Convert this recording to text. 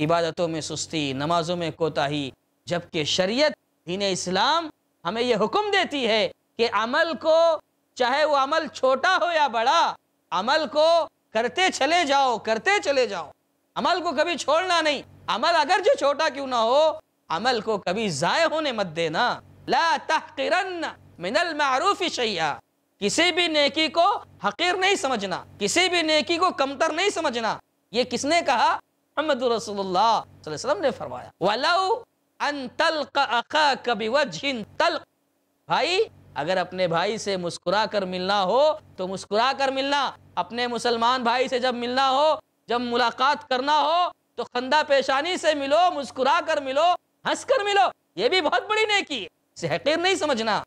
इबादतों में सुस्ती नमाजों में कोताही जबकि शरीयत दीन इस्लाम हमें यह हुक्म देती है कि अमल को चाहे वो अमल छोटा हो या बड़ा अमल को करते चले जाओ करते चले जाओ अमल को कभी छोड़ना नहीं अमल अगर जो छोटा क्यों ना हो अमल को कभी ज़ाय होने मत देना ला तहकिरन मिनल मारूफ शैया किसी भी नेकी को हकीर नहीं समझना किसी भी नेकी को कमतर नहीं समझना ये किसने कहा मोहम्मद रसोल्लाम ने फरमाया वलाउ भाई अगर अपने भाई से मुस्कुरा कर मिलना हो तो मुस्कुरा कर मिलना अपने मुसलमान भाई से जब मिलना हो जब मुलाकात करना हो तो खंदा पेशानी से मिलो मुस्कुरा कर मिलो हंस कर मिलो ये भी बहुत बड़ी नेकी है हकीर नहीं समझना